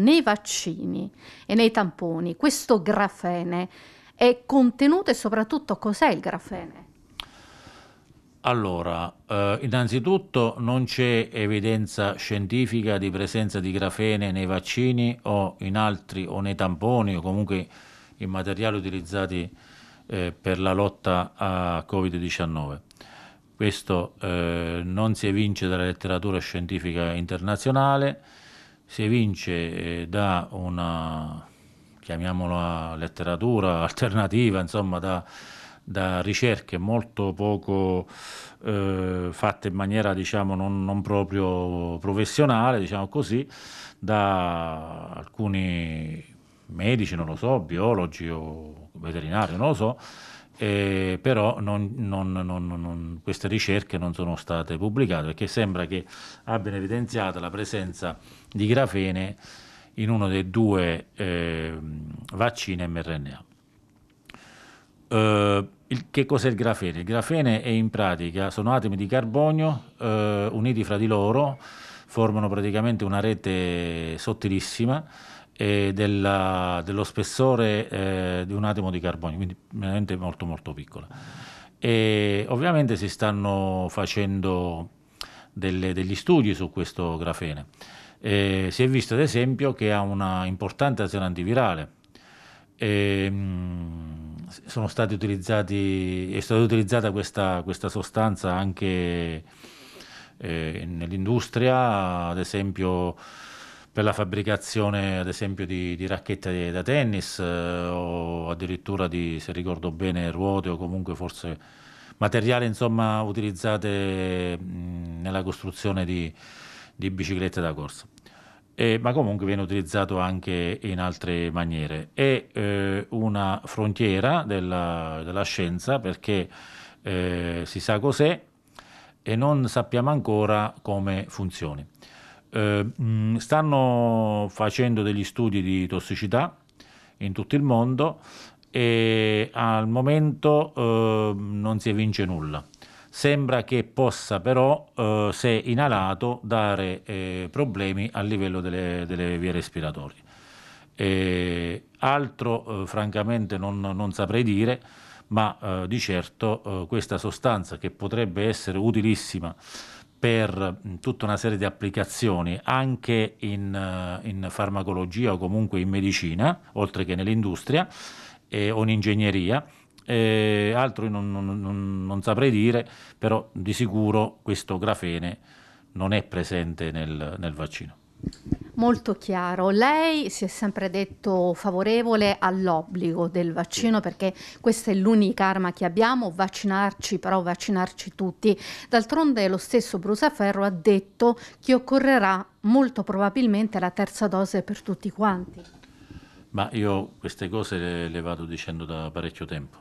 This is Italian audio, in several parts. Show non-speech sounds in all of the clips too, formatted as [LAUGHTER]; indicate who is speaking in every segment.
Speaker 1: nei vaccini e nei tamponi questo grafene è contenuto e soprattutto cos'è il grafene? Allora, eh, innanzitutto non c'è evidenza scientifica di presenza di grafene nei vaccini o in altri o nei tamponi o comunque in materiali utilizzati eh, per la lotta a Covid-19. Questo eh, non si evince dalla letteratura scientifica internazionale si evince eh, da una, chiamiamola letteratura [LAUGHS] alternativa, insomma da, da ricerche molto poco eh, fatte in maniera diciamo non, non proprio professionale, diciamo così, da alcuni medici, non lo so, biologi o veterinari, non lo so, eh, però non, non, non, queste ricerche non sono state pubblicate perché sembra che abbiano evidenziato la presenza di grafene in uno dei due eh, vaccini mRNA. Eh, il, che cos'è il grafene? Il grafene è in pratica, sono atomi di carbonio eh, uniti fra di loro, formano praticamente una rete sottilissima e della, dello spessore eh, di un atomo di carbonio, quindi veramente molto molto piccola. E ovviamente si stanno facendo delle, degli studi su questo grafene. Eh, si è visto ad esempio che ha una importante azione antivirale. E, ehm, mh, sono stati utilizzati, è stata utilizzata questa, questa sostanza anche eh, nell'industria, ad esempio per la fabbricazione ad esempio di, di racchette da tennis eh, o addirittura di, se ricordo bene, ruote o comunque forse materiali insomma, utilizzate nella costruzione di, di, biciclette da corsa. E, ma comunque viene utilizzato anche in altre maniere. È eh, una frontiera della, della scienza perché eh, si sa cos'è e non sappiamo ancora come funzioni. Eh, mm, stanno facendo degli studi di tossicità in tutto il mondo e al momento eh, non si evince nulla. Sembra che possa però, eh, se inalato, dare eh, problemi a livello delle, delle vie respiratorie. E altro eh, francamente non, non, saprei dire, ma di certo questa sostanza che potrebbe essere utilissima per tutta una serie di applicazioni anche in, eh, in farmacologia o comunque in medicina, oltre che nell'industria eh, o in ingegneria. Eh, altro non, non, non, saprei dire, però di sicuro questo grafene non è presente nel, nel vaccino. Molto chiaro. Lei si è sempre detto favorevole all'obbligo del vaccino perché questa è l'unica arma che abbiamo, vaccinarci, però vaccinarci tutti. D'altronde lo stesso Brusaferro ha detto che occorrerà molto probabilmente la terza dose per tutti quanti. Ma io queste cose le, le vado dicendo da parecchio tempo,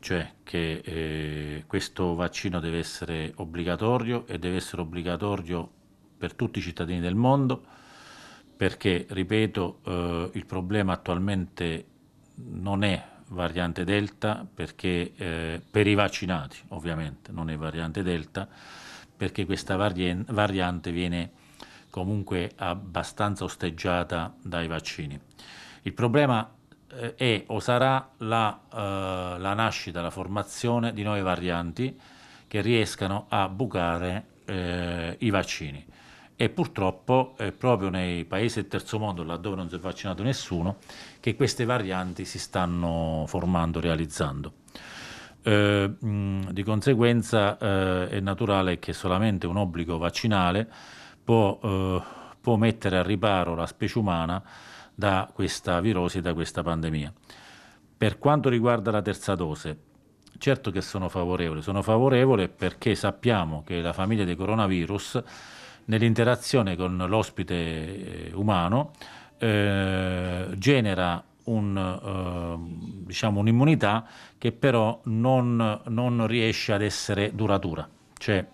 Speaker 1: cioè che eh, questo vaccino deve essere obbligatorio e deve essere obbligatorio per tutti i cittadini del mondo, perché, ripeto, eh, il problema attualmente non è variante Delta, perché, eh, per i vaccinati ovviamente non è variante Delta, perché questa variante viene comunque abbastanza osteggiata dai vaccini. Il problema eh, è o sarà la, eh, la nascita, la formazione di nuove varianti che riescano a bucare eh, i vaccini e purtroppo è eh, proprio nei paesi del terzo mondo, laddove non si è vaccinato nessuno, che queste varianti si stanno formando, realizzando. Eh, di conseguenza eh, è naturale che solamente un obbligo vaccinale può, eh, può mettere a riparo la specie umana da questa virosi, da questa pandemia. Per quanto riguarda la terza dose, certo che sono favorevole, sono favorevole perché sappiamo che la famiglia dei coronavirus nell'interazione con l'ospite eh, umano eh, genera un, eh, diciamo un'immunità che però non, non riesce ad essere duratura. Cioè,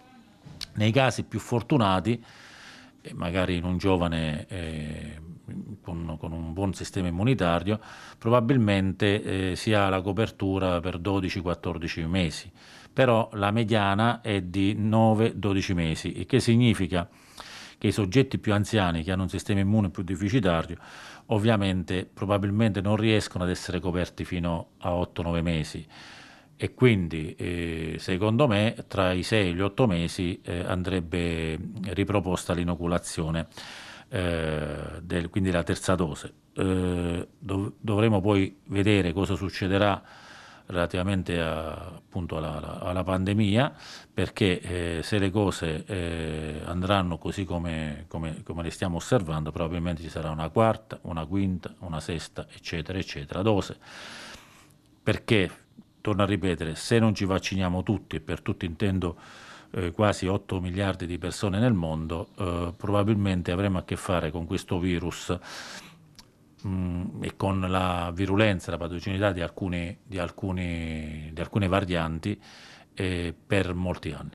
Speaker 1: nei casi più fortunati magari in un giovane eh, con, con, un buon sistema immunitario, probabilmente eh, si ha la copertura per 12-14 mesi, però la mediana è di 9-12 mesi, il che significa che i soggetti più anziani che hanno un sistema immune più deficitario ovviamente probabilmente non riescono ad essere coperti fino a 8-9 mesi e quindi eh, secondo me tra i 6 e gli 8 mesi eh, andrebbe riproposta l'inoculazione, eh, del, quindi la terza dose. Eh, dov- dovremo poi vedere cosa succederà relativamente a, appunto alla, alla, pandemia, perché eh, se le cose eh, andranno così come, come, come, le stiamo osservando, probabilmente ci sarà una quarta, una quinta, una sesta, eccetera, eccetera, dose. Perché torno a ripetere, se non ci vacciniamo tutti, e per tutti intendo eh, quasi 8 miliardi di persone nel mondo, eh, probabilmente avremo a che fare con questo virus mh, mm, e con la virulenza, la patogenità di, alcuni, di, alcuni, di alcune varianti eh, per molti anni.